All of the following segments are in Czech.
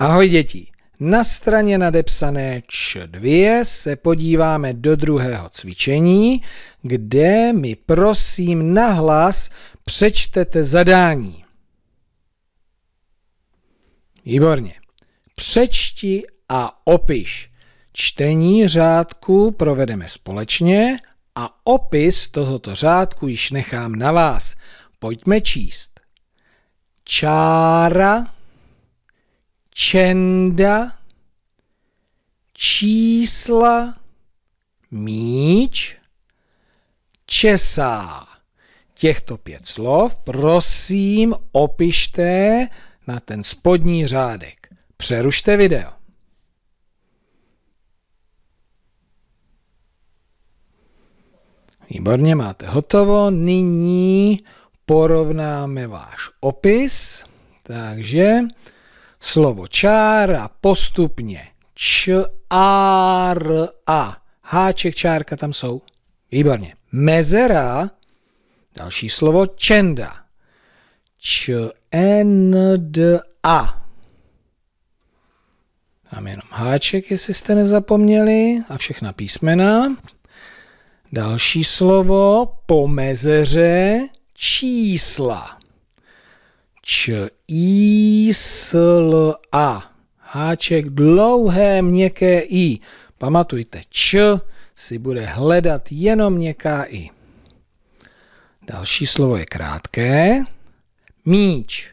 Ahoj děti! Na straně nadepsané Č2 se podíváme do druhého cvičení, kde mi prosím nahlas přečtete zadání. Výborně. Přečti a opiš. Čtení řádku provedeme společně a opis tohoto řádku již nechám na vás. Pojďme číst. Čára čenda, čísla, míč, česá. Těchto pět slov prosím opište na ten spodní řádek. Přerušte video. Výborně, máte hotovo. Nyní porovnáme váš opis. Takže slovo čára, postupně č, a, r, a. Háček, čárka tam jsou. Výborně. Mezera, další slovo čenda. Č, n, d, a. Tam jenom háček, jestli jste nezapomněli, a všechna písmena. Další slovo po mezeře čísla čísla. Háček dlouhé měkké i. Pamatujte, č si bude hledat jenom měkká i. Další slovo je krátké. Míč.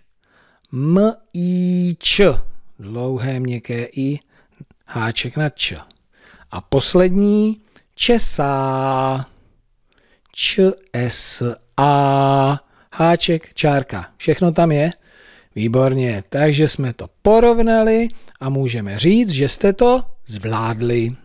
M, I, Č. Dlouhé měkké I. Háček na Č. A poslední. Česá. Č, S, A háček, čárka. Všechno tam je? Výborně, takže jsme to porovnali a můžeme říct, že jste to zvládli.